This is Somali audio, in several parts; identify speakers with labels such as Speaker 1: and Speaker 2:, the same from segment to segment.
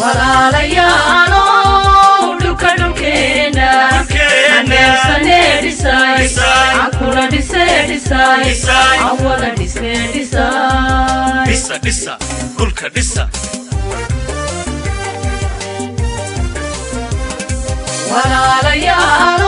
Speaker 1: walaalayaalow dhuka dhunkeena ameersane dhisay akula dhisee dhisay awala dhisee dhisay dhulka dhisa walaalayaalow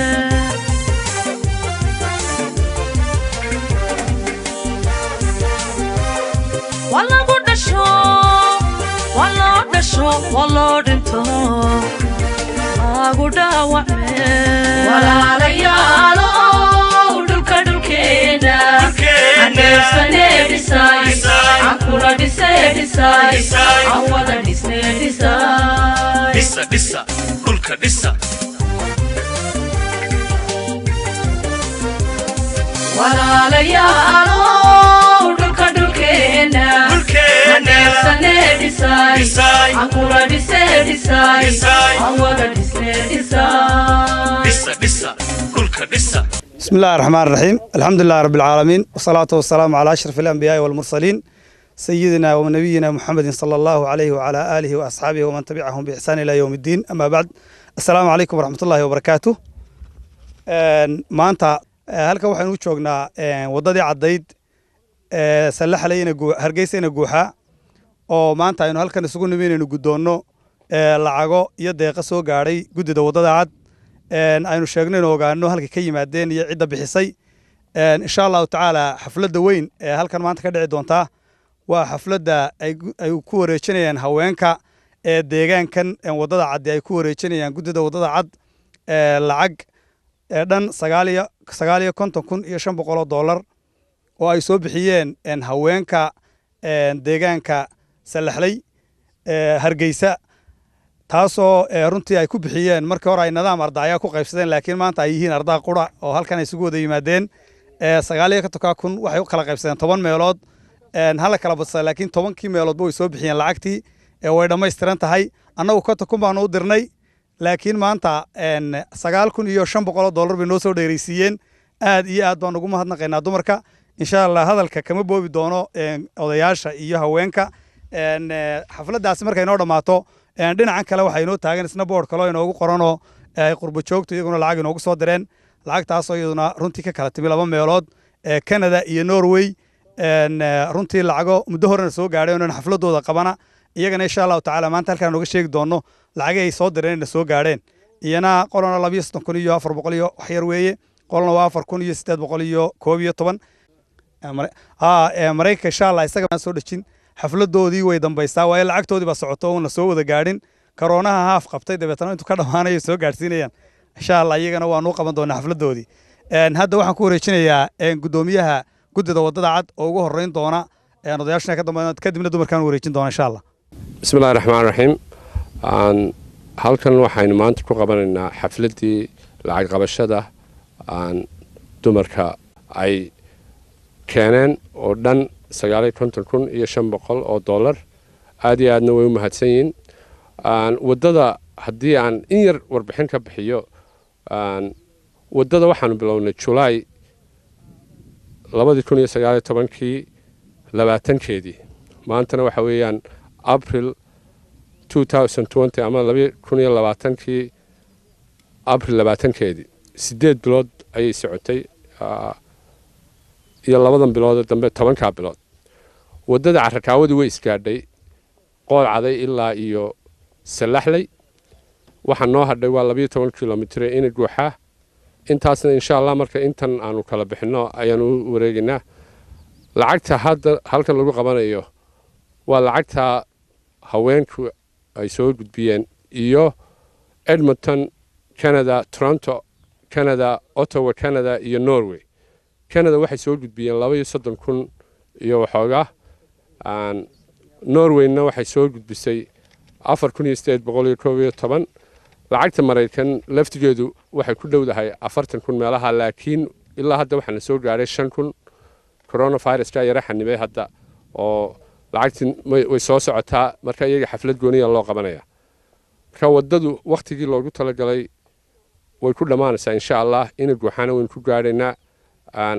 Speaker 1: yeesho oo loo dhinto agu
Speaker 2: dhaawaceewalaalayaalow
Speaker 1: dhulka dhulkeena aneersaneedhisayankula dhisee dhisay awada dhisnee dhisay dhulka dhisa walaalayaalow bismillahi
Speaker 3: raxmaan raxiim alxamdulilahi rabbi alcaalamiin wasalaatu wasalaamu calaa ashraf alambiyaai walmursaliin sayidina wa muxamedin sala allahu caleyhi wacalaa aalihi wa waman tabicahum biixsaan ilaa yowm iddiin amaa bacd assalaamu calaykum waraxmat wabarakaatu maanta eh, halkan waxaynu u joognaa eh, waddadii caddayd eh, sallaxalayna hargeysayna guuxaa oo maanta aynu halkan isugu nimi inaynu guddoonno lacago iyo deeqa soo gaadhay guddida waddada cad aynu sheegno inu ogaano halkay ka yimaadeen iyo cidda bixisay insha allahu tacaala xafladda weyn ee halkan maanta ka dhici doontaa waa xafladda ay ku wareejinayaan haweenka ee deegaankan wadada cad ay ku wareejinayaan guddida wadada cad lacag dhan sagaal konton kun iyo shan boqol oo dollar oo ay soo bixiyeen haweenka deegaanka sallaxley eh, hargeysa taasoo eh, runtii ay ku bixiyeen markii hore ay nidaam ardaayaa ku qaybsadeen laakiin maanta ay yihiin ardaa qura oo halkan ay isugu wada yimaadeen eh, sagaal iyo kontonkaa kun waxay u kala qaybsadeen toban meelood hala kala badsaday laakiin tobankii meeloodba way soo bixiyeen lacagtii way dhammaystiran tahay annagu konton baanu u dirnay laakiin maanta sagaal kun iyo shan boqoloo dollar bay noo soo dheereysiiyeen aad iyo aad baan ugu mahadnaqaynaa dumarka insha allah hadalka kama boobi doono odayaasha iyo haweenka Eh, xafladdaasi markay inoo dhammaato dhinacan kale waxaa inoo taagan isna boord kaleo inoogu qoranoo eh, qurba joogto iyaguna lacag inoogu soo direen lacagtaasoo iyaduna runtii ka kala timi laba meelood eh, canada iyo norway runtii lacago muddo horena soo gaadhay onan xafladooda qabana iyagana insha allahu tacala maanta halkaan oga sheegi doonno lacagii ay soo direen inna soo gaadheen iyana qolona labayo soddon kun iyo afar boqol iyo waxyar weeye qolna waa afar kun iyo siddeed boqol iyo koob iyo toban maraykanka insha allah isaga soo dhejin xafladoodii way dambaysaa waayo lacagtoodii baa socoto uuna soo wada gaadhin karoonaha haaf qabtay dabeetana intuu ka dhammaanayo soo gaadhsiinayaan insha allah iyagana waanuu qaban doonaa xafladoodii hadda waxaan ku wareejinayaa guddoomiyaha guddida waddada cad oo ugu horrayn doona odayaashuna ka dambeyn kadibna dumarkaan wareejin doona insha allah
Speaker 4: bismillahi raxmaan raxiim halkan waxaynu maanta ku qabanaynaa xafladii lacag qabashada dumarka ay keeneen oo dhan sagaaliy konton kun iyo shan boqol oo dollar aad iyo aadna way u mahadsan yihiin waddada haddii aan in yar warbixin ka bixiyo waddada waxaanu bilownay julaay labadii kun iyo sagaaliyo tobankii labaatankeedii maantana waxa weeyaan april two thousand twenty ama labi kun iyo labaatankii april labaatankeedii sideed bilood ayay socotay iyo labadan biloodee dambe tobankaa bilood waddada carrakaawadu way iskaadhay qool caday ilaa iyo sallaxley waxaa noo hadhay waa labayo toban kilomitre ina guuxaa intaasna insha allah marka intan aanu kala bixino ayaan u wareegaynaa lacagta hadda halkan lagu qabanayo waa lacagtaa haweenku ay soo gudbiyeen iyo edmonton canada toronto canada ottawa canada iyo norway canada waxay soo gudbiyeen laba soddon kun iyo waxoogaa norweyna waxay soo gudbisay lacagta maraykan laftigeedu waxay ku dhowdahay afartan kun meelaha laakiin ilaa hadda waxaana soo gaadhay shan kun coronaviruska yara xanibay hadda oo lacagtii way soo socotaa marka iyaga xaflad gooniya loo qabanaya marka waddadu wakhtigii loogu talagalay way ku dhammaanaysaa insha allah ina guuxaana waynu ku gaadhaynaa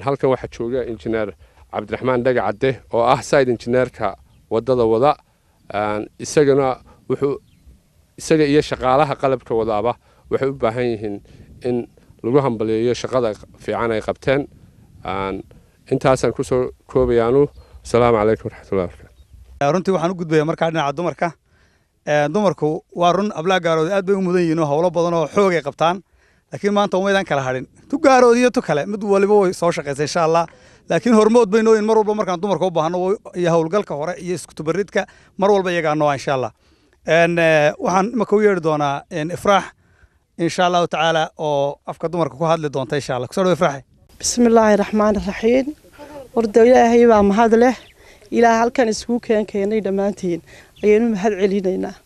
Speaker 4: halkan waxaa jooga injineer cabdiraxmaan dhagacadde oo ah side injineerka waddada wada isagana wuxuu isaga iyo shaqaalaha qalabka wadaaba waxay u baahan yihiin in lagu hambaliyeeyo shaqada fiican ay qabteen intaasaan kusoo koobayaanu asalaamu calaykum waraxmatullahi barakaatu
Speaker 3: runtii waxaan u gudbaya markaa dhinaca dumarka dumarku waa run ablaa gaalooda aad bay u mudan yihiin oo howlo badan oo xoogay qabtaan laakiin maanta umaydaan kala hadhin tu tu kale mid waliba way soo shaqaysa insha allah laakiin hormood bay nooyin mar walba markaan dumarka u baahno iyo howlgalka hore iyo iskutubaridka mar walba iyagaa nooa insha allah eh, waxaan imaka u yeeri doonaa ifraax insha allahu tacaala oo afka dumarka ku hadli doonta insha allah kusoo dhawo ifraaxi
Speaker 5: bismi illaahi raxmaani raxiim warda ilaahay baa mahad leh ilaah halkan isku keenkeenay dhammaantiin ayaynu mahad celinaynaa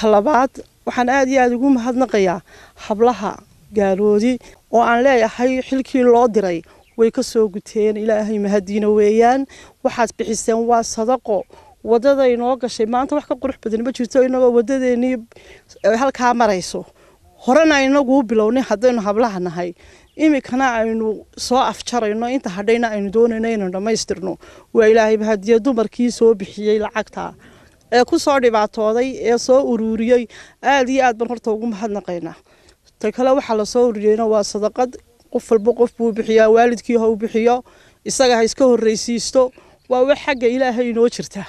Speaker 5: talabaad waxaan aad iyo aada ugu mahadnaqayaa hablaha gaaloodi oo aan leeyahay xilkii loo diray way ka soo guteen ilaahay mahadiina weeyaan waxaad bixiseen waa sadaqo wadada inoo gashay maanta wax ka qurux badan ma jirto inagoo wadadeenii eh, halkaa marayso horena inaguu bilownay haddaynu hablaha nahay iminkana aynu soo afjarayno inta hadhayna aynu doonayno inaynu dhammaystirno waa ilaahay mahadiya dumarkii soo bixiyey lacagta ee ku soo dhibaatooday ee soo uruuriyey aada iyo aad baan horta ugu mahadnaqaynaa ta kale waxaa lasoo horjeena waa sadaqad qof walba qof buu bixiyaa waalidkii ha bixiyo isaga ha iska horreysiisto waa wax xagga ilaahay inoo jirta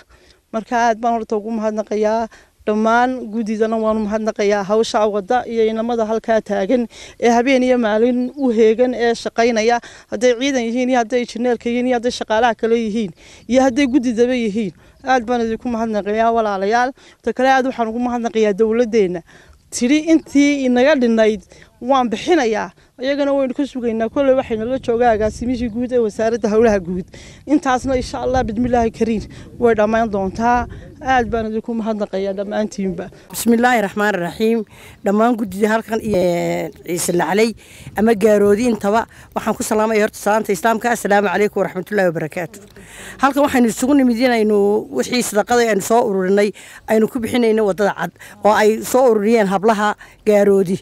Speaker 5: marka aad baan horta ugu mahadnaqayaa dhammaan guddidana waanu mahadnaqayaa hawsha wada iyo inamada halkaa taagan ee habeen iyo maalin u heegan ee shaqaynaya hadday ciidan yihiin iyo hadday injineerka yihiin iyo hadday shaqaalaha kale yihiin iyo hadday guddidaba yihiin aad baan idinku mahadnaqayaa walaalayaal ta kale aad waxaan ugu mahadnaqayaa dowladdeena tidhi intii inaga dhinayd waan bixinayaa iyagana waynu ka sugaynaa kolley waxaynala joogaa agaasimihii guud ee wasaaradda howlaha guud intaasna insha allah bidmillaahi kariim way dhammayn doontaa aad baan idinku mahadnaqayaa dhammaantiinba bismillaahi raxmaan raxiim dhammaan guddida halkan iyo ciise lacley ama gaaroodiintaba waxaan ku salaamaya horta salaamta islaamka assalaamu calaykum waraxmatullahi wabarakaatu halkan waxaynu isugu nimid inaynu wixii sadaqada aynu soo ururinay aynu ku bixinayno waddada cad oo ay soo ururiyeen hablaha gaaroodi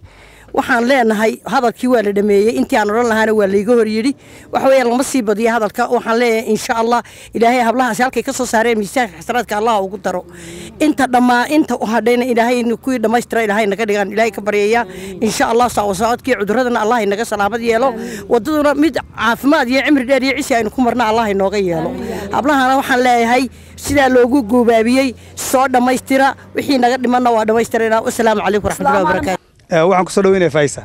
Speaker 5: waxaan leenahay hadalkii waa la dhameeyey intii aan odhan lahaana waa layga horyidhi waxa weeyaan lama sii badiyo hadalka waxaan leeyahay insha allah ilaahay hablahaasi halkay ka soo saareen miisaanka xasanaadka allah ugu daro inta dhammaa inta u hadhayna ilaahayna kuwii dhammaystira ilaahay naga dhigaan ilaahay ka baryayaa insha allah saawasocodkii cuduradana allah naga salaamad yeelo waddaduna mid caafimaad iyo cimri dheer iyo cisi aynu ku marna allah inooga yeelo hablahana waxaan leeyahay sidaa loogu goobaabiyey soo dhammaystira wixii
Speaker 2: naga dhimanna waa dhammaystirayna wasalaamu calaykum waraxmatullahi wabarakaatu
Speaker 3: Eh, waxaan kusoo dhaweynaya faisa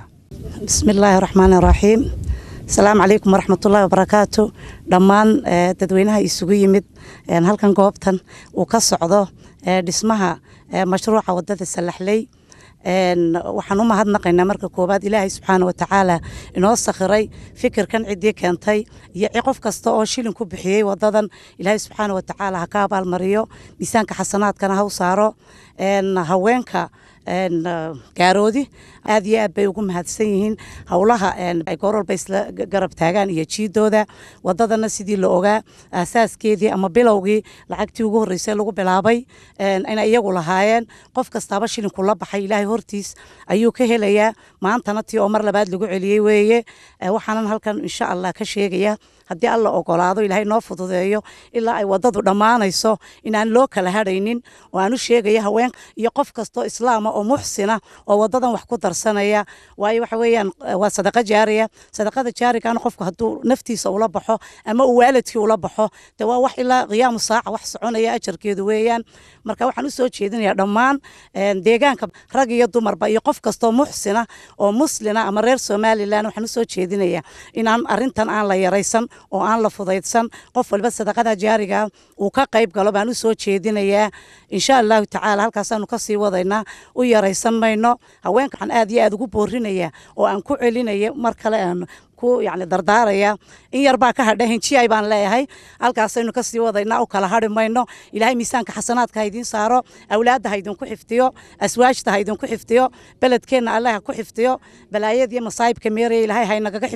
Speaker 2: bismillaahi raxmaani raxiim asalaamu calaykum waraxmatullaahi wabarakaatu dhammaan eh, dadweynaha isugu yimid eh, halkan goobtan uu ka socdo dhismaha mashruuca wadada sallaxley waxaan u mahadnaqaynaa marka koowaad ilaahay subxaana wa inoo sakhiray fikirkan ciddii keentay iyo qof kasta oo shilin ku bixiyey wadadan ilaahay subxaana wa tacaala ha ka abaalmariyo miisaanka xasanaadkana ha u saaro haweenka Eh, gaaroodi aad iyo aad bay ugu mahadsan yihiin howlaha ay goorolba isla garab taagaan iyo jiidooda wadadana sidii la ogaa aasaaskeedii ama bilowgii lacagtii ugu horreysay lagu bilaabay inay iyagu lahaayeen qof kastaaba shilinku la baxay ilaahay hortiis ayuu ka helayaa maantana tii oo mar labaad lagu celiyey weeye waxaanan halkan insha allah ka sheegaya haddii alla ogolaado ilaahay noo fududeeyo ilaa ay wadadu dhammaanayso inaan loo kala hadhaynin oo aan u sheegaya haween iyo qof kastoo islaama oo muxsina oo wadadan wax ku darsanaya waayo waxa weeyaan eh, waa sadaqa jaariya sadaqada jaarigaana qofku hadduu naftiisa ula baxo ama uu waalidkii ula baxo de waa wax ilaa qiyaamu saaca wax soconaya ajarkeedu weeyaan marka waxaan u jeedinayaa dhammaan eh, deegaanka rag iyo dumarba iyo qof kastoo muxsina oo muslina ama reer somalilan waxaan usoo jeedinayaa inaan arintan aan la yaraysan oo aan la fudaydsan qof walba sadaqada jaariga uu ka qayb galo baan usoo jeedinayaa insha allahu tacaala halkaasaanu kasii wadaynaa u yaraysan mayno haweenka waxaan aad iyo aad ugu boorinaya oo aan ku celinaya mar kale aan ku yani dardaaraya in yarbaa ka hadha henjiyay baan leeyahay halkaasaynu kasii wadaynaa u kala hadhi mayno ilaahay miisaanka xasanaadka ha saaro awlaadda ha idinku aswaajta ha idinku beledkeenna allah ku xifdiyo balaayada masaa'ibka meeraya ilaahay ha inagaga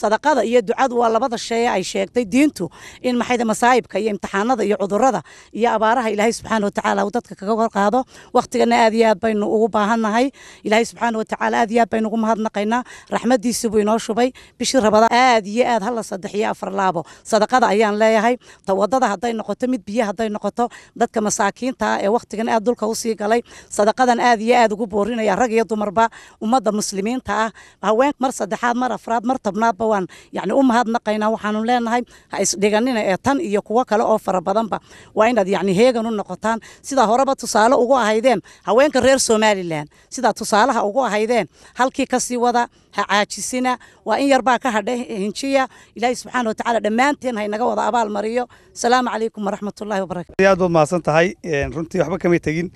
Speaker 2: sadaqada iyo ducadu waa labada shee ay sheegtay diintu in maxayda masaa'ibka iyo imtixaanada iyo cudurrada iyo abaaraha ilaahay subxaana watacaala uu dadka kaga horqaado wakhtigana aad iyo aad baynu ugu baahannahay ilaahay subxaana watacaala aad iyo aad baynu ugu mahadnaqaynaa raxmadiisii buu inoo shubay bishii rabada aad iyo aad hala saddex iyo afar laabo sadaqada ayaan leeyahay tawadada hadday noqoto mid biyo hadday noqoto dadka masaakiinta ee wakhtigan aad dulka usii galay sadaqadan aad iyo aad ugu boorinaya rag iyo dumarba ummadda muslimiinta ah haween mar saddexaad mar afraad mar tobnaadba waan yacni u mahadnaqaynaa waxaanu leenahay ha isdhiganina ee tan iyo kuwo kale oo fara badanba waa inaad yacni heegan u noqotaan sidaa horeba tusaale ugu ahaydeen haweenka reer somalilan sidaa tusaalaha ugu ahaydeen halkii kasii wada ha caajisina waa in yarbaa ka hadha hinjiya ilaahay subxaana watacaala dhammaanteen haynaga wada abaal mariyo asalaamu calaykum waraxmatullahi wabarakatu
Speaker 3: aad baad mahadsan tahay runtii waxba kamay tegin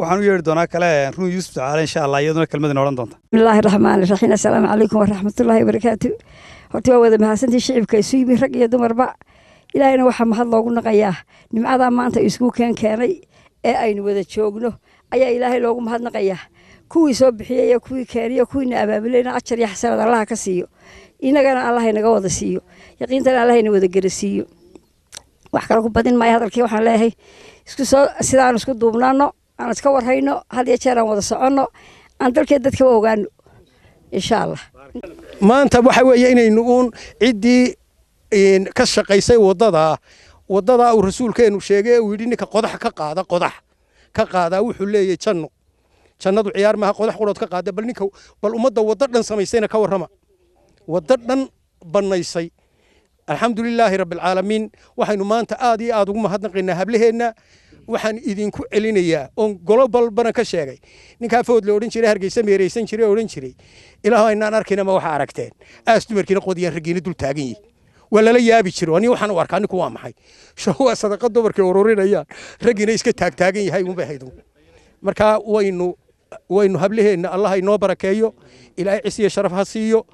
Speaker 3: waxaan u yeeri doonaa kale run yuusuf sacaale insha allah iyaduna kelmadin odhan doonta
Speaker 2: bismillaahi
Speaker 6: raxmaani raxiim assalaamu calaykum waraxmatullaahi wabarakaatu horta waa wada mahadsantii shicibka isu yimi rag iyo dumarba ilaahayna waxaa mahad loogu naqayaa nimcadaa maanta isugu keen keenay ee aynu wada joogno ayaa ilaahay loogu mahad naqayaa kuwii soo bixiyey iyo kuwii keeniyo kuwiina abaabulay inaan ajar iyo xasanaad allaha ka siiyo inagana allah inaga wada siiyo yaqiintana allah ina wada gerasiiyo wax kale ku badin maayo hadalkii waxaan leeyahay isku soo sidaaan isku duubnaano aan iska warhayno had iyo jeer aan wada soconno aan dalkee dadka u ogaano insha allah
Speaker 7: maanta waxa weeye inaynu uun ciddii ka shaqaysay waddadaa waddadaa uu rasuulkeenu sheegay uu yidhi ninka qodax ka qaada qodax ka qaadaa wuxuu leeyahy janno jannadu ciyaar maaha qodax qudhood ka qaada bal ninka bal ummadda waddo dhan samaysayna ka warrama waddo dhan bannaysay alxamdulilaahi rabbialcaalamiin waxaynu maanta aad iyo aad ugu mahadnaqaynaa hablaheenna waxaan idinku celinayaa oon golo balbana ka sheegay ninkaa foodle odhan jiray hargeysa meeraysan jiray odhan jiray ilaahu aynaan arkayn ma waxa aragteen aas dumarkiina qodiyaan raggiina dul taagan yihin waa lala yaabi jiro ani waxaan u arkaa ninku waa maxay shawaa sadaqa dumarkay ururinayaan raggiina iska taagtaagan yahay unbay haydu markaa waynu waynu hablaheenna allah inoo barakeeyo ilaahay cisiyo sharaf ha siiyo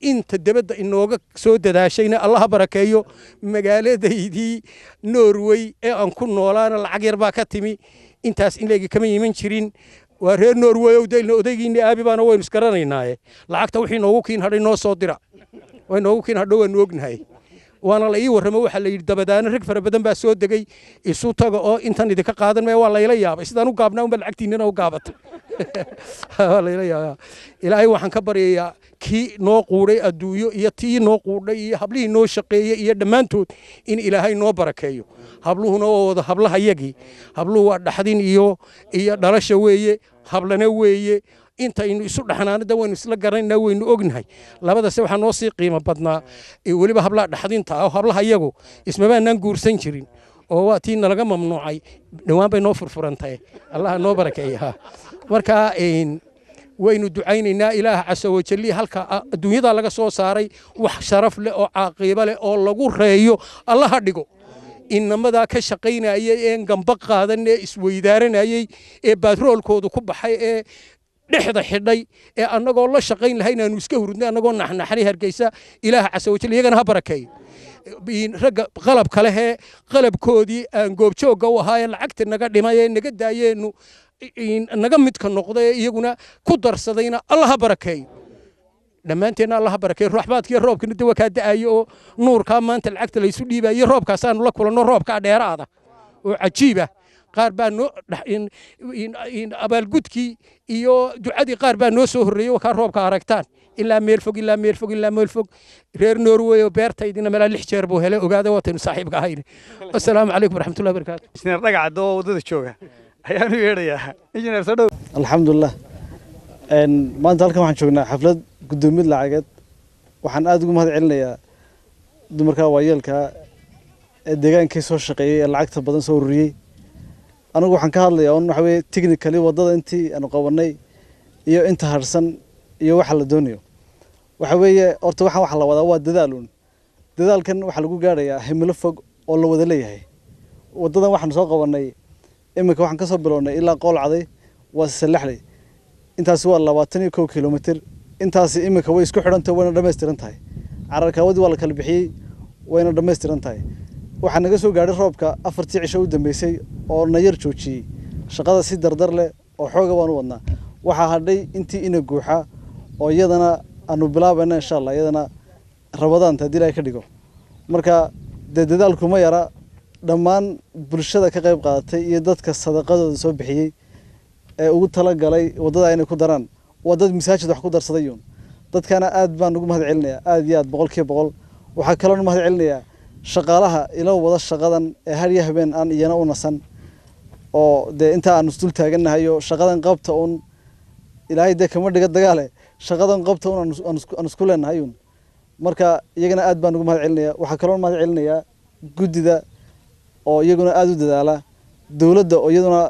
Speaker 7: inta dabadda inooga soo dadaashayna allah ha barakeeyo magaaladaydii norwey ee aan ku noolaana lacag yar baa ka timi intaas in inleyga kama yiman jirin waa reer norweyow dayna odaygiinna aabi baana waynu isgaranaynaaye lacagta wixii noogu kiin hadhay noo soo dira way noogu kiin hadho waanu ognahay waana la ii warramo waxaa la yidhi dabadaana rag fara badan baa soo degay isu taga oo intan idinka qaadan maya waa layla yaabay sidaan u gaabnaa unbaa lacagtiinnana u gaabatay ilaahay waxaan ka baryayaa kii noo quudhay adduunyo iyo tii noo quudhay iyo hablihii noo shaqeeyey iyo dhammaantood in ilaahay noo barakeeyo habluhuna waa wada hablahayagii habluhu waa dhaxdin iyo iyo dhalasha weeye hablana weeye intaynu isu dhaxnaanada waynu isla garanayna waynu ognahay labadase waxaa noo sii qiimo badnaa weliba hablaha dhaxdinta ah hablaha iyagu ismabaanaan guursan jirin oo waa tii nalaga mamnuucay dhowaan bay noo furfurantae allaha noo barakeeya markaa waynu ducaynaynaa ilaah casa wajalii halka adduunyadaa laga soo saaray wax sharaf leh oo caaqiibo leh oo lagu reeyo allaha dhigo inamadaa ka shaqaynayay ee gamba qaadan ee isweydaaranayey ee baatroolkoodu ku baxay ee dhexda xidhay ee annagoo la shaqayn lahayn aanu iska hurudnay annagoo naxnaxnay hargeysa ilaah casa wajal iyagana ha barakeeyo ragga qalabka lehee qalabkoodii aan goobjoogga u ahaa ee lacagta naga dhimayee naga daayeennu naga midka noqdaee iyaguna ku darsadayna alla ha barakeeyo dhammaanteenna alla ha barakeeyo ruuxbaadkiiyo roobkana dawa kaa da'ayo oo nuurkaa maanta lacagta laysu dhiibayo roobkaasaannu la kulanno roobkaa dheeraada oo cajiib ah qaar baa noo abaalgudkii iyo ducadii qaar baa noo soo horreeyey wakaa roobka aragtaan ilaa meel fog ilaa meel fog ilaa meel fog reer norway oo beertaydina meelaa lix jeer buu helay ogaada waataynu saaxiibka ahayn assalaamu calaykum waraxmatullahi barakaatu injineer dhagac adoo waddada jooga ayaanu yeedhayaa injineer soo dhow
Speaker 8: alxamdulilah maanta halkan waxaan joognaa xaflad guddoomid lacageed waxaan aada ugu mahad celinayaa dumarkaa waayeelkaa ee deegaankai soo shaqeeyey ee lacagta badan soo ururiyey anugu waxaan ka hadlayaa un waxa weye technically intii aanu qabanay iyo inta harsan iyo waxa la doonayo waxa weeye horta waxaan waxa la wadaa waa dadaaluun dadaalkan waxaa lagu gaarayaa himilo fog oo la wada leeyahay waddadan waxaan soo qabanay iminka waxaan ka soo bilownay ilaa qoolcaday waa sallaxday intaasi waa labaatan iyo kow kilomitr intaasi iminka way isku xidhantah wayna dhammaystiran tahay cararkaawadii waa la kala bixiyey wayna dhammaystiran tahay waxaa naga soo gaadhay roobka afartii cisho u dambeysay oo na yar joojiyey shaqada si dardar leh oo xooga waan u wadnaa waxaa hadhay intii ina guuxa oo iyadana aanu bilaabayna insha allah iyadana rabadaanta haddii ilahay ka dhigo marka dee dadaalku yara dhammaan bulshada ka qayb qaadatay iyo dadka sadaqadooda soo bixiyey ee ugu talagalay waddadaa inay ku daraan waa dad masaajid wax ku darsadayuun dadkana aad baan ugu mahad celinayaa aad iyo aad boqolkiiba boqol waxaa kaloon mahad celinayaa shaqaalaha ila wada shaqadan ee harya habeen aan iyana u nasan oo dee intaa aan isdul taagannahayo shaqadan qabta uun ilaahay dee kama dhiga dagaale shaqadan qabta uun aan isku leenahayun marka iyagana aad baan ugu mahad celinayaa waxaa kaloo mahad celinayaa guddida oo iyaguna aada u dadaala dowladda oo iyaduna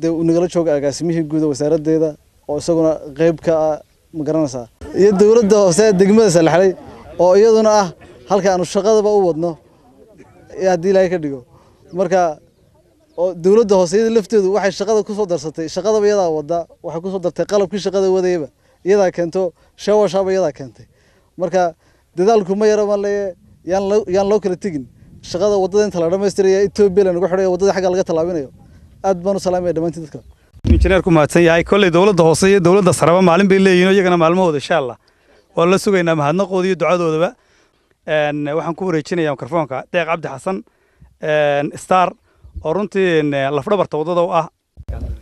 Speaker 8: dee uu nagala jooga agaasimihii guud wasaaraddeeda oo isaguna qeyb ka ah ma garanaysaa iyo dowladda hoose degmada salaxlay oo iyaduna ah halka aanu shaqadaba u wadno haddii ilaahay ka dhigo marka dowladda hoose iyada lafteedu waxay shaqada kusoo darsatay shaqadaba iyadaa wada waxay kusoo dartay qalabkii shaqada wadayaba iyadaa keento shawashaaba iyadaa keentay marka dadaalku ma yara baan yaan loo yaan loo kala tegin shaqada waddada inta la dhammaystiraya etoobiya lanagu xidhayo waddada xagga laga tallaabinayo aad baan u
Speaker 3: salaamaya dhammaantiin dadka injineerku mahadsan yahay kolley dowladda hoose iyo dowladda sareba maalin bay leeyihin oo iyagana maalmahooda insha allah waan la sugaynaa mahadnaqooda iyo ducadoodaba waxaan ku wareejinaya mikrofoonka deeq cabdi xasan
Speaker 9: star oo runtii eh, lafdhabarta waddada u ah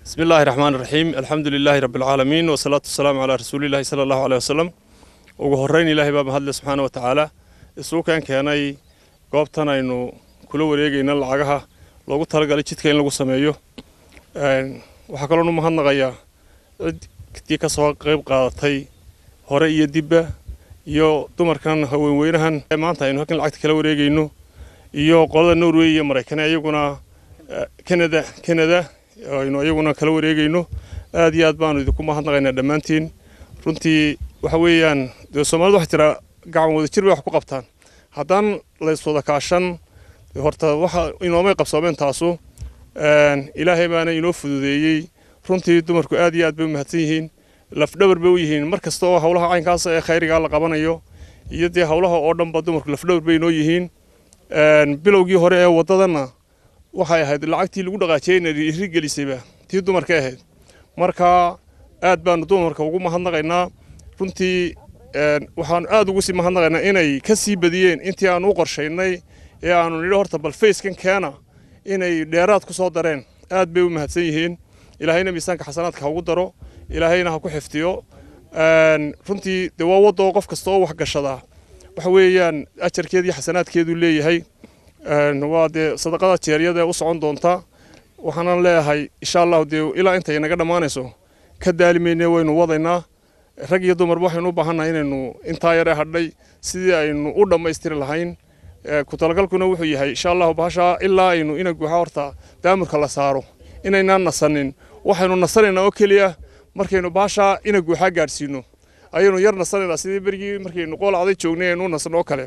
Speaker 9: bismi illaahi raxmaan raxiim alxamdu lilaahi rabbialcaalamiin wasalaatu wasalaamu calaa rasuulillahi sala allahu aleyh wasalam ugu horeyn ilaahay baa mahadle subxaana wa tacaala isuukan keenay goobtan aynu kula wareegayna lacagaha loogu talagalay jidka in lagu sameeyo waxaa kaloonu mahadnaqayaa ciddii ka soo qayb qaadatay hore iyo dibba iyo dumarkan haweenweynahan maanta aynu halkan lacagta kala wareegayno iyo qolada norway iyo maraykana iyaguna kanada kanada aynu iyaguna kala wareegayno aad iyo aad baanu idinku mahadnaqaynaa dhammaantiin runtii waxa weeyaan dee soomaalida waxaa jira gacan wadajir bay wax ku qabtaan haddaan layswada kaashan horta waxa inoomay qabsoomeen taasu ilaahay baana inoo fududeeyey runtii dumarku aad iyo aad bay u mahadsan yihiin lafdhabar bay u yihiin mar kasta oo hawlaha caynkaas ee khayrigaa la qabanayo iyo dee hawlaha oo dhanba dumarku lafdhabar bay noo yihiin bilowgii hore ee waddadanna waxay ahayd lacagtii lagu dhaqaajiyeyna iri gelisayba tii dumarka ahayd marka aad baanu dumarka ugu mahadnaqaynaa runtii waxaanu aad ugu sii mahadnaqaynaa inay ka sii badiyeen intii aanu u qorshaynay ee aanu nidhi horta bal fayskan keena inay dheeraad ku soo dareen aad bay u mahadsan yihiin ilaahayna miisaanka xasanaadka ha ugu daro ilaahayna ha ku xifdiyo runtii de waa waddo qof kasta oo waxgashadaa waxa weeyaan ajarkeed iyo xasanaadkeeduu leeyahay waa dee sadaqada jeeryada u socon doonta waxaanan leeyahay insha allahu dee ilaa intay naga dhammaanayso ka daali waynu wadaynaa rag iyo dumarba waxaynu u baahannahay inaynu intaa yare hadhay sidii aynu u dhammaystiri lahayn ku talagalkuna wuxuu yahay insha allahu bahashaa ilaa aynu ina guuxa horta daamurka la saaro inaynaan nasanin waxaynu nasanaynaa oo keliya markaynu baashaa inag waxaa gaadhsiino ayaynu yar nasanaynaa sidii berigii markaynu qoolacday joognay aynu nasno oo kale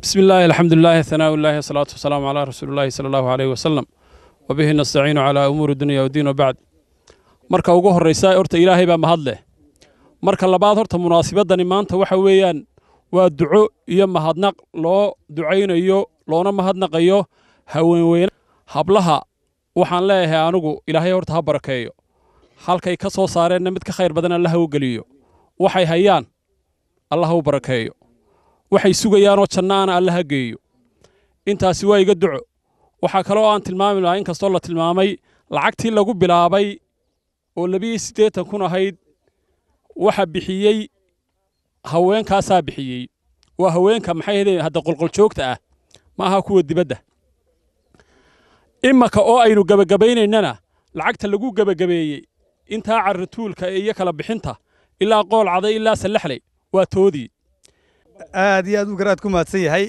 Speaker 10: bismi illaahi alxamdulilaahi hanaa'ullaahi wasalaatu wasalaamu calaa rasuulillahi sala allahu caleyhi wasalam wa nastaciinu calaa umuuri dunya wadiin wabacd marka ugu horraysaa horta ilaahay baa mahadleh marka labaad horta munaasibaddani maanta waxa weeyaan waa duco iyo mahadnaq loo ducaynayo loona mahadnaqayo haweenweyne hablaha waxaan leeyahay anigu ilaahay horta ha barakeeyo halkay ka soo saareenna mid ka khayr badan allah geliyo waxay hayaan allah barakeeyo waxay sugayaanoo jannaana allaha geeyo intaasi waa iga duco waxaa kaloo aan tilmaami lahaa in la tilmaamay lacagtii lagu bilaabay oo labiiyo siddeetan kun ahayd waxa bixiyey haweenkaasaa bixiyey waa haweenka maxay hedeen hadda qolqoljoogta ah ma aha kuwa dibadda imaka oo aynu gebagabaynaynana lacagta lagu gebagabeeyey intaa carrituulka ee iyo kala bixinta ilaa qool caday ilaa sallaxley
Speaker 3: waa toodii aad iyo aad u garaad ku mahadsan yahay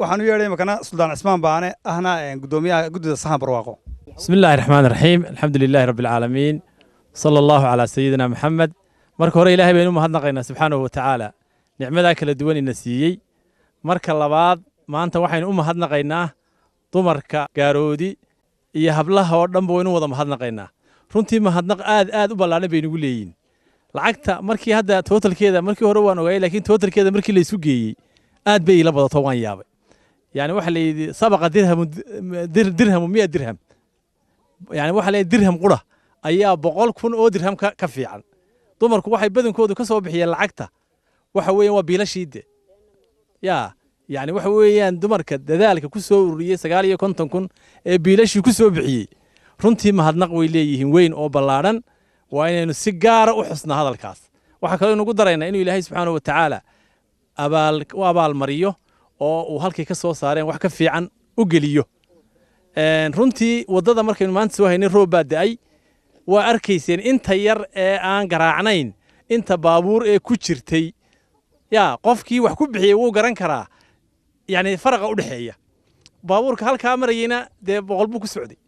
Speaker 3: waxaan u yeedhay imakana suldaan cismaan baane ahna guddoomiyaha guddida sahan barwaaqo
Speaker 11: bismi illaahi raxmaan raxiim alxamdu lilaahi rabbialcaalamiin sala allahu calaa sayidina maxamed marka hore ilaahay baynu u mahadnaqaynaa subxaanahu watacaala nicmadaa kala duwan ina siiyey marka labaad maanta waxaynu u mahadnaqaynaa dumarka gaaroodi iyo hablaha oo dhanba waynu wada mahadnaqaynaa runtii mahadnaq aad aad u ballaadhan bay nagu leeyiin lacagta markii hadda tootalkeeda markii hore waan ogaayay laakiin tootalkeeda markii laysu geeyey aad bay ila badato waan yaabay yani waxa la sabaqa dirhamu dirhamu miya dirham yani waxa la dirham qura ayaa boqol kun oo dirham ka fiican dumarku waxay badankoodu ka soo bixiyeen lacagta waxa weeyaan waa biilashiide yaa yani waxa weeyaan dumarka dadaalka ku soo ururiyey sagaal iyo konton kun ee biilashii ku soo bixiyey runtii mahadnaq way leeyihiin weyn oo ballaadhan waa inaynu si gaara ah u xusnaa hadalkaas waxaa kaloo inugu daraynaa inuu ilaahay subxaana watacaala tacaala u abaalmariyo oo uu halkay ka soo saareen wax ka fiican u geliyo runtii waddada markaynu maanta soo haynay roob baa da'ay waa arkayseen inta yar ee aan garaacnayn inta baabuur ee ku jirtay yaa qofkii wax ku bixiyey wuu garan karaa yacni faraqa u dhexeeya baabuurka halkaa marayeyna dee boqol buu ku socday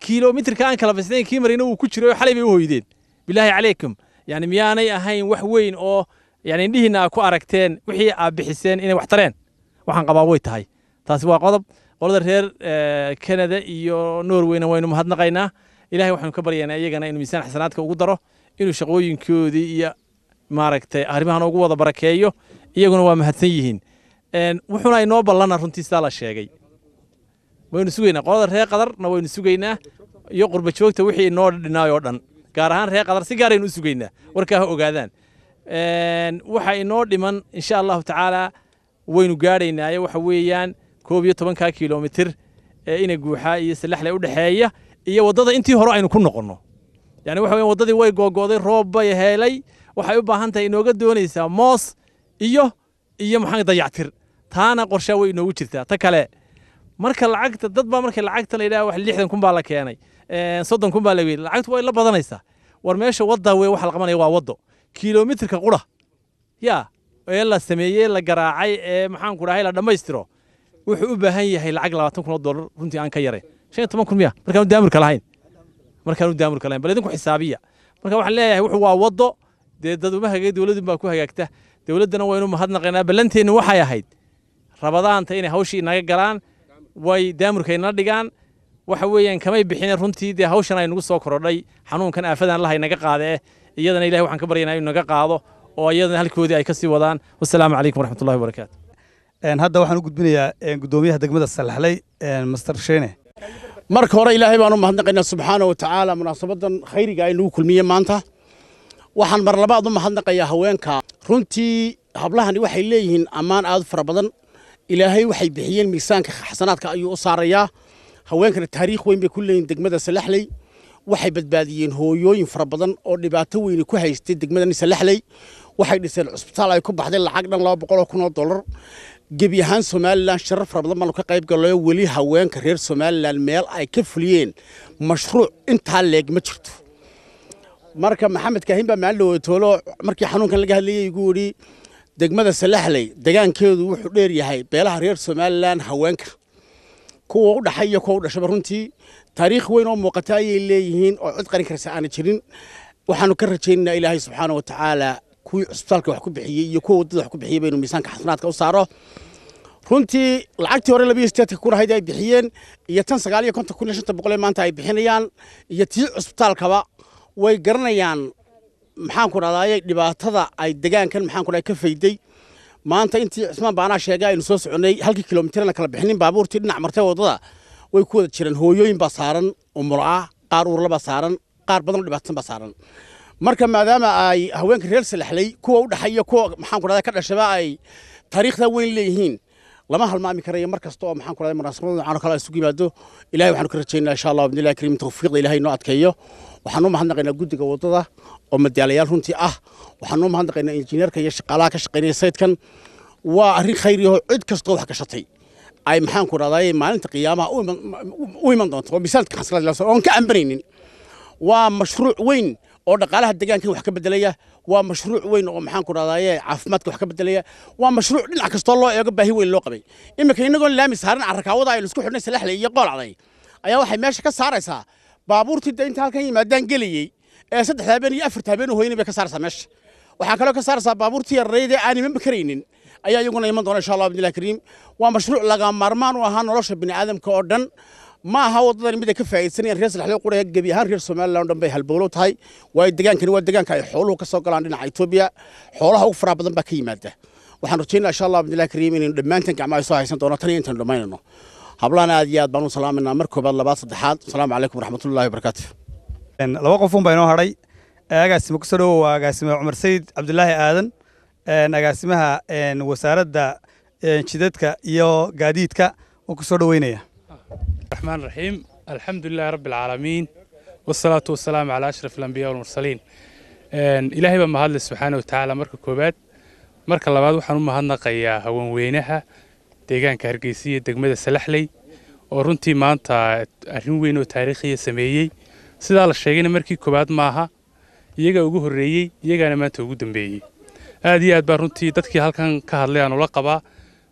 Speaker 11: kilomitirka aan kala fasnayn kii marina uu ku jiray oo xalay bay u hoydeen bilaahi calaykum yani miyaanay ahayn wax weyn oo yani indhihiinna ku aragteen wixii aa bixiseen inay wax tareen waxaan qabaa way tahay taasi waa qodob qolada reer eh, kanada iyo norweyna waynu mahadnaqaynaa ilahay waxaynu ka baryaynaa iyagana inuu miisaan xasanaadka ugu daro inuu shaqooyinkoodii iyo maaragtay arrimahan ugu wada barakeeyo iyaguna waa mahadsan yihiin wuxuuna noo ballana runtii sidaa la sheegay waynu sugaynaa qolada reer qadarna waynu sugaynaa iyo qurba joogta wixii inoo dhinaay oo dhan gaar ahaan reer qadar si gaaraynu u sugaynaa warkaa ha ogaadaan waxaa inoo dhiman insha allahu tacaala waynu gaadhaynaayo waxa weeyaan koob iyo tobankaa kilomitir ee ina guuxa iyo salaxle u dhexeeya iyo waddada intii hore aynu ku noqonno yani waxa weyan waddadii way googo'day roob bay heelay waxay u baahan tahay inooga doonaysaa moos iyo iyo maxaa dayactir taana qorshaa way inoogu jirtaa ta kale marka lacagta dad baa marka lacagta la yidhaha wax lixdan kun baa la keenay soddon kun baa la yidhi lacagtu way la badanaysaa war meesha wadda wey waxa la qabanaya waa waddo kilomitirka qura yaa ee la sameeyey la garaacay ee maxaan dhahay la dhammaystiro wuxuu u baahan yahay lacag labaatan kun oo dollar runtii aan ka yarayn shan toban kun miya markaanu daamurka lahayn markaanu daamurka lahayn bal idinku xisaabiya marka waxaan leeyahay wuxuu waa waddo dee dadumahagay dowladun baa ku hagaagta dowladdana waynu mahadnaqaynaa ballanteennu waxay ahayd rabadaanta inay hawshii inaga galaan way daamurkaynala dhigaan waxa weeyaan kamay bixine runtii dee hawshan ay nagu soo korodhay xanuunkan aafadan lahay naga qaadaeh iyadana ilahi waxaan ka baryanaa inu naga qaado oo iyadana halkoodii ay ka sii wadaan wassalaamu calaykum waraxmatullahi wabarakaatu hadda waxaan u gudbinayaa
Speaker 6: guddoomiyaha degmada salaxley master sheene marka hore ilaahay baan u mahadnaqaynaa subxaana wa tacaala munaasabadan khayriga ay nagu kulmiye maanta waxaan mar u mahadnaqayaa haweenka runtii hablahani waxay leeyihiin ammaan aad u fara badan ilaahay waxay bixiyeen miisaanka xasanaadka ayuu u saarayaa haweenkana taariikh weyn bay ku leeyihin degmada salaxley waxay badbaadiyeen hooyooyin fara badan oo dhibaato weyni ku haystay degmadani salaxley waxay dhiseen cusbitaal ay ku baxday lacag dhan laba boqol oo kun oo dollar gebi ahaan somalilan shirar fara badan baanu ka qayb galayo weli haweenka reer somalilan meel ay ka fuliyeen mashruuc intaa leeg ma jirto marka maxamed kaahin baa maalin dhawetoolo markii xanuunkan laga hadlayay igu yidhi degmada salaxley degaankeedu wuxuu dheer yahay beelaha reer somalilan haweenka kuwa u dhaxay iyo kuwa u dhashaba runtii taariikh weyn oo muuqata ayay leeyihiin oo cid qarin karsa aana jirin waxaanu ka rajaynaynaa ilaahay subxaana wa tacaala kuwii cusbitaalka wax ku bixiyey iyo kuwa waddada wax ku bixiyey baynu miisaanka xasanaadka u saaro runtii lacagtii hore labiyo sideetanka kun ahayd ay bixiyeen iyo tan sagaal iyo kun iyo shanta boqolee maanta ay bixinayaan iyo tii cusbitaalkaba way garanayaan maxaanku dhahdaay dhibaatada ay degaankan maxaanku ka fayday maanta intii cismaan baanaa sheegay aynu soo soconay halkii kilomitirna kala bixinin baabuurtii dhinac martay waddada way ku wada jireen hooyooyin baa saaran umur ah qaar uurla saaran qaar badan dhibaatsan baa saaran marka maadaama ay haweenka reer salaxley kuwa u dhaxay iyo kuwa maxaanku dhahdaa ka dhashaba ay taariikhda weyn leeyihiin lama halmaami karayo mar oo maxaanku dhahday munaasabada kale isugu yimaado ilahay waxaanu ka rajaynaa insha allah bidnillahi kariim tawfiiqda ilahay noo adkeeyo waxaan u mahadnaqaynaa guddiga waddada oo madaalayaal runtii ah waxaan u mahadnaqaynaa injineerka iyo shaqaalaha ka shaqaynaya saydkan waa arrin khayriyahoo cid kastoo wax gashatay ay maxaanku dhahday maalinta qiyaamaha u iman doonto oo misaanka ka ambanaynin waa mashruuc weyn oo dhaqaalaha deegaankan wax ka bedelaya waa mashruuc weyn oo maxaanku dhahdaye caafimaadka wax ka bedelaya waa mashruuc dhinac kastoo loo eego baahi weyn loo qabay iminka inagoon laami saaran carrakaawada aynu isku xidhnay salaxle iyo qoolacday ayaa waxay meesha ka saaraysaa baabuurtii de inta halkan yimaadaan gelayey ee saddex habeen iyo afar habeen u bay ka saarsaa meesha waxaa kaloo ka saarsaa baabuurtii yarayd ee aan iman karaynin ayaa iyaguna iman doona insha allah bidnillahi kariim waa mashruuc laga maarmaan u ahaa nolosha bini'aadamka oo dhan ma aha waddadani ka faa'iidsanayaan reer salaxdo qura gebi ahaan reer somaliland o dhan bay halbowlow tahay waayo degaankani waa degaanka ay xooluhu ka galaan dhinaca etoobiya xoolaha ugu faraha badan baa ka yimaada waxaan rajaynaa insha allah bidnillahi kariim inaynu dhammaantan gacmaha soo haysan doono tan iyo intaynu dhammaynayno hablaan aad iyo aad baan u salaamaynaa mar koobaad labaad saddexaad asalaamu calaykum waraxmatullahi wabarakaatu laba qof baa inoo hadhay agaasimo kusoo dhowow waa agaasimo cumar sayid cabdulaahi
Speaker 3: aadan agaasimaha wasaaradda jidadka iyo gaadiidka waan kusoo dhoweynaya
Speaker 12: raxmaan raxiim alxamdu lilahi rabbi alcaalamiin wasalaatu wasalaamu calaa ashraf alambiya walmursaliin ilaahay baa mahadle subxaana wa tacaala marka koowaad marka labaad waxaan u mahadnaqayaa haweenweynaha deegaanka hargeysa degmada salaxley oo runtii maanta arrin weyn oo taariikhiya sameeyey sidaa la sheegayna markii koowaad maaha iyagaa ugu horreeyey iyagaana maanta ugu dambeeyey aad iyo aad baa runtii dadkii halkan ka hadlay aan ula qabaa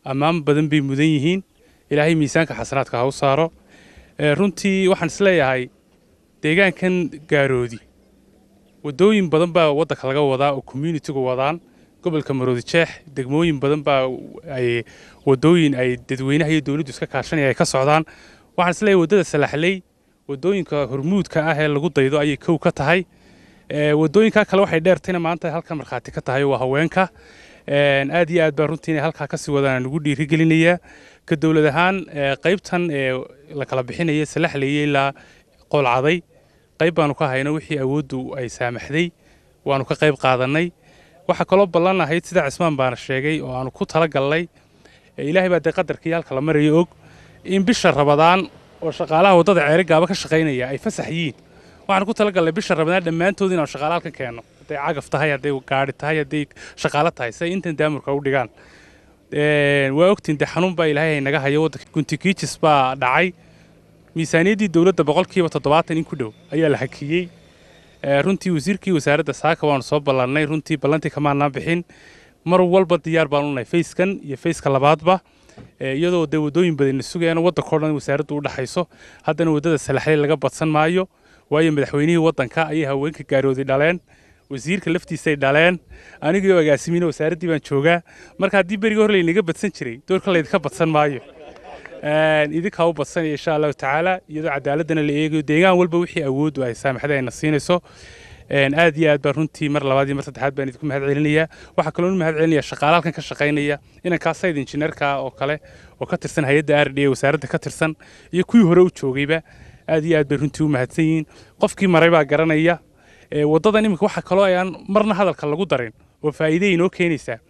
Speaker 12: ammaan badan bay mudan yihiin ilaahay miisaanka xasanaadka ha u saaro eh, runtii waxaan isleeyahay deegaankan gaaroodi wadooyin badan baa waddanka laga wadaa oo communitigu wadaan gobolka maroodi maroodijeex degmooyin badan baa ay wadooyin ay dadweynaha iyo dowladdu iska kaashanaya ay ka socdaan waxaan isleeyahay waddada salaxley waddooyinka hormuudka ah ee lagu daydo ayay kow ka tahay eh, waddooyinkaa kale waxay dheertayna maanta halka markhaati ka tahay waa haweenka aad iyo aad baa runtii inay halkaa kasii wadaan lagu dhiirigelinayaa ka dowlad ahaan eh, qaybtan eh, la kala bixinaya salaxley ilaa qoolcaday qayb baanu ka hayno wixii awooddu ay saamaxday waanu ka qayb qaadanay waxaa kaloo ballan ahayd sida cismaan baana sheegay oo aanu ku tala gallay ilaahay baa dee qadarkii halka la marayo og in bisha rabadaan oo shaqaalaha waddada ceeri gaaba ka shaqaynaya ay fasax yihiin waxaan ku talagallay bisha rabadaan dhammaantood inaanu shaqaalaha ka keenno hadday cagaf tahay hadday gaadhi tahay hadday shaqaalo tahay say intan daamurka u dhigaan waa ogtiin dee xanuun baa ilaahay naga hayo waddanka guntikiijis baa dhacay miisaaniyaddii dowladda boqolkiiba toddobaatan in ku dhow ayaa la hakiyey runtii wasiirkii wasaaradda saaka waanu soo ballanay runtii ballantii kamaanaan bixin mar walba diyaar baanunahay fayskan iyo fayska labaadba iyadoo dee waddooyin badani sugayaana waddankao dhan wasaaraddu u dhexayso haddana waddada salaxley laga badsan maayo waayo madaxweynihii waddanka ayay haweenka gaarooday dhaleen wasiirka laftiisay dhaleen anigiio agaasimiina wasaaraddii baan joogaa marka haddii berigii hor laynaga badsan jiray doorka laydinka badsan maayo idinkaa u badsanaya insha allahu tacaala iyadoo cadaaladana la eegayo deegaan walba wixii awood ay saamaxda ayna siinayso aad iyo aad baa runtii mar labaad iyo mar saddexaad baan idinku mahad celinayaa waxaa kaloon mahad celinaya shaqaala halkan ka shaqaynaya inankaa sayd injineerka oo kale oo ka tirsan hay-adda r d a wasaaradda ka tirsan iyo kuwii hore u joogayba aad iyo aad bay runtii u mahadsan yihiin qofkii maray baa garanaya waddadan iminka waxaa kaloo ayaan marna hadalka lagu darin oo faa'iiday keenaysaa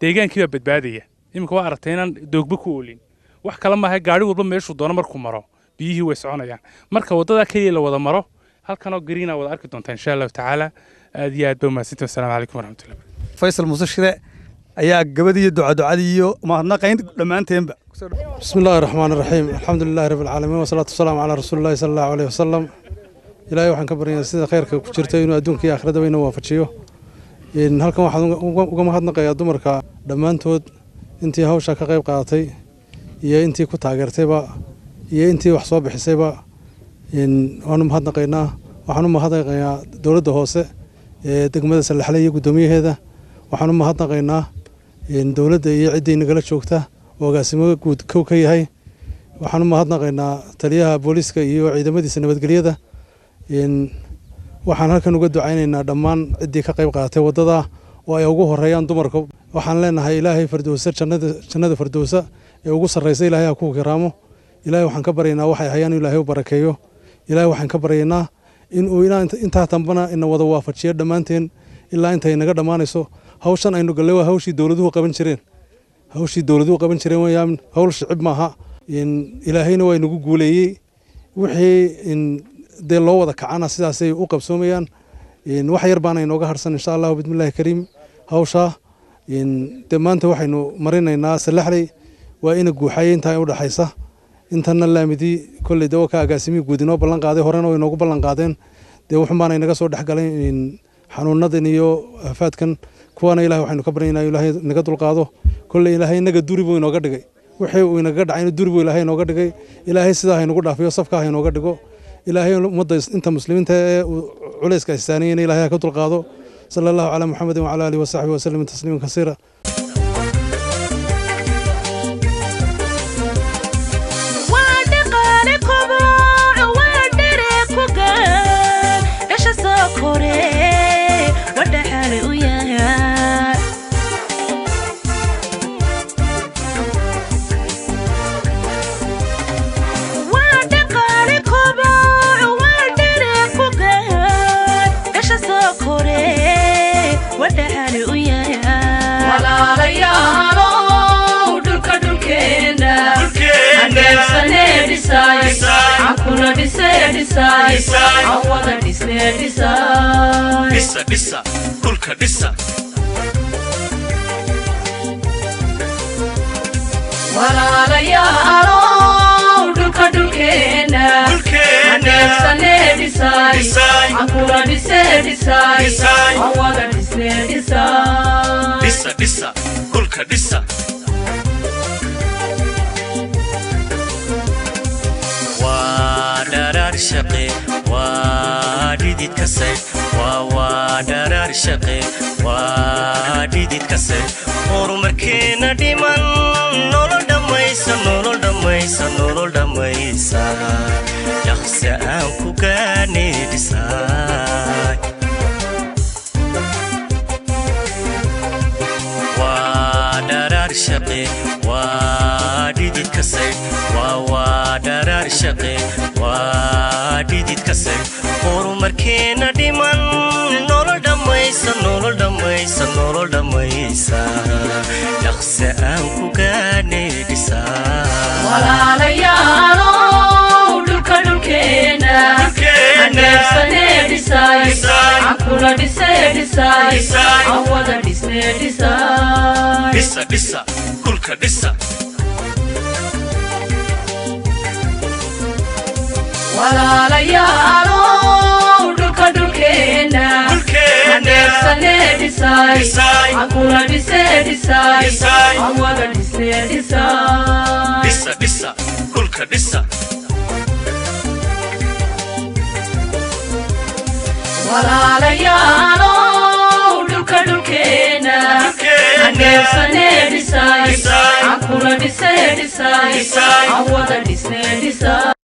Speaker 12: deegaankii badbaadaya iminka waa aragtay inaan doogba ku oolin wax kala maaha gaari walba meeshuu doono markuu maro biyihii way soconayaan marka waddadaa keliya la wada maro halkanoo gariina wada arki doontaa insha allahu tacaala aad iyo aad ba mahadsantii wassalamu calaykum waraxmatullahi faysal muuse shire
Speaker 3: ayaa gabadii iyo ducaducadii iyo mahadnaqayn dhammaanteenba
Speaker 13: bismi illaahi raxmaan iraxiim alxamdu lilahi rabbi alcaalamiin wasalaatu wasalaamu calaa rasuulillahi sala allahu aleyh wasalam ilaahay waxaan ka baryayaa sida khayrka ku jirta inuu adduunka iyo akhradaba inoo waafajiyo halkan waxaan uga mahadnaqayaa dumarka dhammaantood intii hawshaa ka qayb qaadatay iyo intii ku taageertayba iyo intii wax soo bixisayba waanu mahadnaqaynaa waxaanu mahadnaqaynaa dowladda hoose ee degmada sallaxle iyo guddoomiyaheeda waxaanu mahadnaqaynaa dowladda iyo ciddii nagala joogta oo agaasimo guud kow ka yahay waxaanu mahadnaqaynaa taliyaha booliiska iyo ciidamadiisa nabadgelyada waxaan halkan uga ducaynaynaa dhammaan ciddii ka qayb qaadatay waddada oo ay ugu horeeyaan dumarka waxaan leenahay ilaahay fardowsa jannada fardowsa ee ugu sarraysa ilahay ha ku kiraamo ilahay waxaan ka baryaynaa waxay ahayaan inu ilahay u barakeeyo ilahay waxaan ka baryaynaa inuu intaa dambana ina wada waafajiyo dhammaanteen ilaa intay naga dhammaanayso hawshan aynu gallay waa hawshii dowladuhu qaban jireen hawshii dowladuhu qaban jireen wayaan hawl shicib maaha ilaahayna waa inagu guuleeyey wixii dee loo wada kacana sidaasay u qabsoomayaan wax yar baana inooga harsan insha allahu bismillahi kariim hawshaa dee maanta waxaynu marinaynaa salaxley waa ina guuxay intaa u dhaxaysa intana laamidi koley de wakaa agaasimihi guud inoo ballan qaaday horena way inoogu ballan qaadeen dee wuxunbaana inaga soo dhex xanuunadan iyo afaadkan kuwaana ilahay waxaynu ka baryaynaa ilaahay naga dulqaado kolley ilaahay inaga duri buu inooga dhigay wixii uu inaga dhacayna duri buu ilaahay inooga dhigay ilaahay sidaa haynugu dhaafiyo safkaa haynooga dhigo ilaahay ummadda inta muslimiinta ee uu culayska istaaniyayna ilahay ha ka dulqaado sala allahu calaa muxamedin wacala aalihi wasaxbihi wasalim tasliiman kasiira
Speaker 1: دسا دسا عوضا دسنا دسا دسا دسا دلك دسا
Speaker 2: ولا لا يا أرو دلك دلكنا دلكنا دسنا دسا دسا عقورا دسنا دسا دسا عوضا دسنا دسا
Speaker 1: دسا دسا دلك دسا horumarkeena dhiman nolodhammaysanolodhammaysa nolodhammaysa yaqse shaqe waa dhidid ka seg horumarkeenna dhiman nolol dhammaysa nolol dhammaysa nolol dhammaysa dhaqse aan ku gaadhay dhisaawalaalayaalow dhulka dhulkeenna haneebsane dhisay caqula dhise dhisay cawada dhisne dhisay dhisa dhisa kulka dhisa walaalayaalow dhulka dhulkeenna adeersane dhisay aqula dhise dhisay awala dhise dhisay walaalayaalow dhulka dhulkeenna adeebsane dhisay aqula dhise dhisay awada dhise dhisay